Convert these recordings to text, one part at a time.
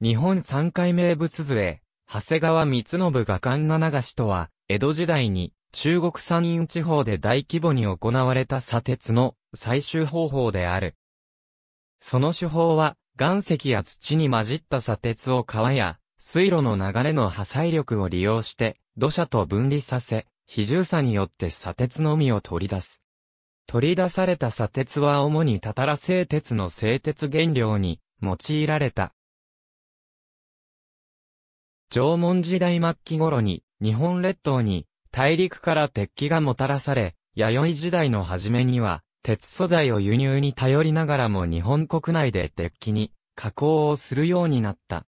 日本三海名物杖、長谷川光信が神七流しとは、江戸時代に中国山陰地方で大規模に行われた砂鉄の採集方法である。その手法は、岩石や土に混じった砂鉄を川や水路の流れの破砕力を利用して、土砂と分離させ、比重差によって砂鉄のみを取り出す。取り出された砂鉄は主にたたら製鉄の製鉄原料に用いられた。縄文時代末期頃に、日本列島に、大陸から鉄器がもたらされ、弥生時代の初めには、鉄素材を輸入に頼りながらも日本国内で鉄器に加工をするようになった。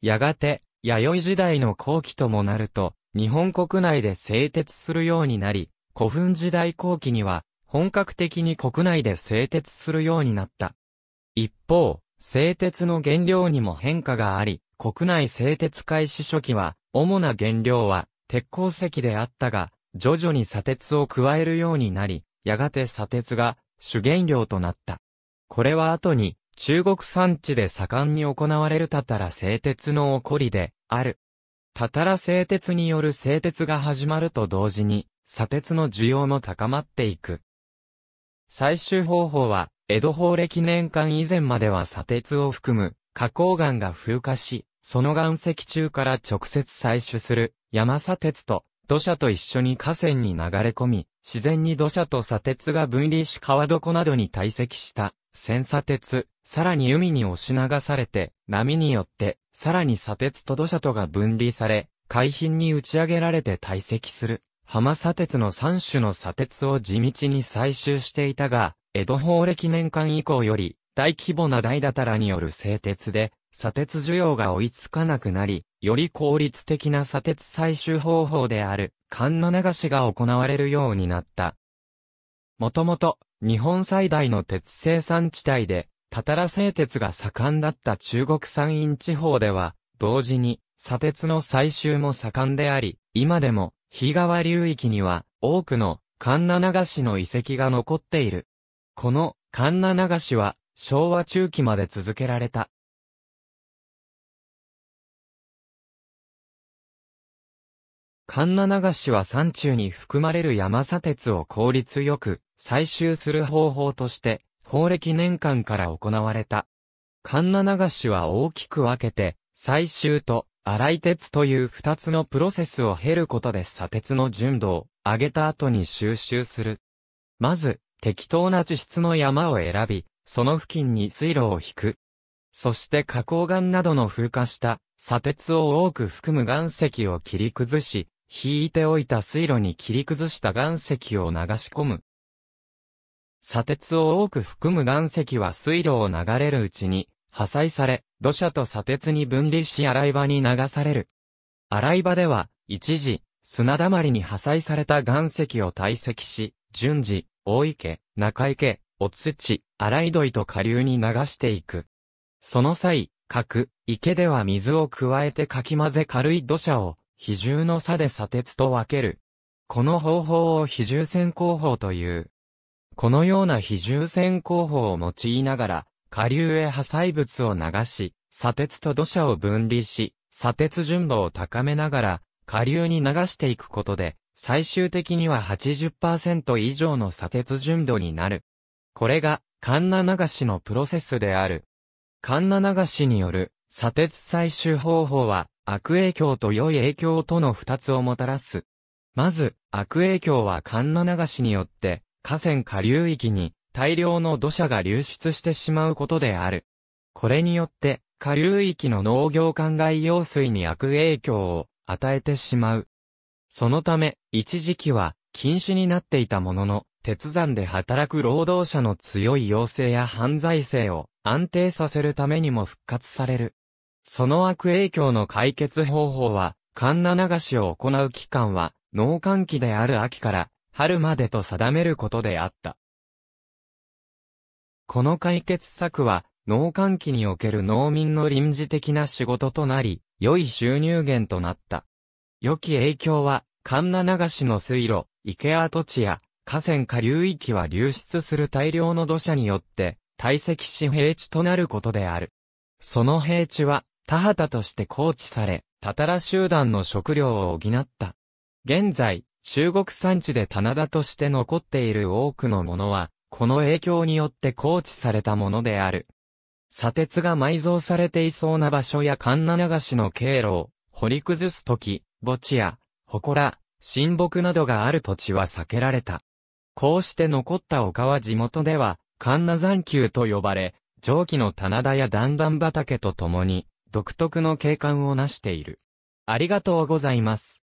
やがて、弥生時代の後期ともなると、日本国内で製鉄するようになり、古墳時代後期には、本格的に国内で製鉄するようになった。一方、製鉄の原料にも変化があり、国内製鉄開始初期は、主な原料は鉄鉱石であったが、徐々に砂鉄を加えるようになり、やがて砂鉄が主原料となった。これは後に中国産地で盛んに行われるたたら製鉄の起こりである。たたら製鉄による製鉄が始まると同時に、砂鉄の需要も高まっていく。採集方法は、江戸法暦年間以前までは砂鉄を含む花崗岩が風化し、その岩石中から直接採取する山砂鉄と土砂と一緒に河川に流れ込み、自然に土砂と砂鉄が分離し川床などに堆積した潜砂鉄、さらに海に押し流されて、波によって、さらに砂鉄と土砂とが分離され、海浜に打ち上げられて堆積する。浜砂鉄の3種の砂鉄を地道に採集していたが、江戸法暦年間以降より、大規模な大だたらによる製鉄で、砂鉄需要が追いつかなくなり、より効率的な砂鉄採集方法である、カンナ流しが行われるようになった。もともと、日本最大の鉄生産地帯で、たたら製鉄が盛んだった中国山陰地方では、同時に、砂鉄の採集も盛んであり、今でも、日川流域には、多くの、カンナ流しの遺跡が残っている。この、カンナ流しは、昭和中期まで続けられた。神奈流しは山中に含まれる山砂鉄を効率よく採集する方法として、法暦年間から行われた。神奈流しは大きく分けて、採集と洗い鉄という二つのプロセスを経ることで砂鉄の純度を上げた後に収集する。まず、適当な地質の山を選び、その付近に水路を引く。そして花崗岩などの風化した砂鉄を多く含む岩石を切り崩し、引いておいた水路に切り崩した岩石を流し込む。砂鉄を多く含む岩石は水路を流れるうちに破砕され、土砂と砂鉄に分離し洗い場に流される。洗い場では、一時、砂だまりに破砕された岩石を堆積し、順次、大池、中池、お土、洗い土と下流に流していく。その際、各池では水を加えてかき混ぜ軽い土砂を、比重の差で砂鉄と分ける。この方法を比重線工法という。このような比重線工法を用いながら、下流へ破砕物を流し、砂鉄と土砂を分離し、砂鉄純度を高めながら、下流に流していくことで、最終的には80%以上の砂鉄純度になる。これが、カンナ流しのプロセスである。カンナ流しによる、砂鉄採取方法は、悪影響と良い影響との二つをもたらす。まず、悪影響はカンナ流しによって、河川下流域に大量の土砂が流出してしまうことである。これによって、下流域の農業灌漑用水に悪影響を与えてしまう。そのため、一時期は禁止になっていたものの、鉄山で働く労働者の強い要請や犯罪性を安定させるためにも復活される。その悪影響の解決方法は、ンナ流しを行う期間は、農寒期である秋から春までと定めることであった。この解決策は、農寒期における農民の臨時的な仕事となり、良い収入源となった。良き影響は、ンナ流しの水路、池跡地や河川下流域は流出する大量の土砂によって、堆積し平地となることである。その平地は、田畑として放置され、タタラ集団の食料を補った。現在、中国山地で棚田として残っている多くのものは、この影響によって放置されたものである。砂鉄が埋蔵されていそうな場所や神奈流しの経路を掘り崩すとき、墓地や、祠、神木などがある土地は避けられた。こうして残った丘は地元では、神奈山丘と呼ばれ、蒸気の棚田や段々畑とともに、独特の景観を成している。ありがとうございます。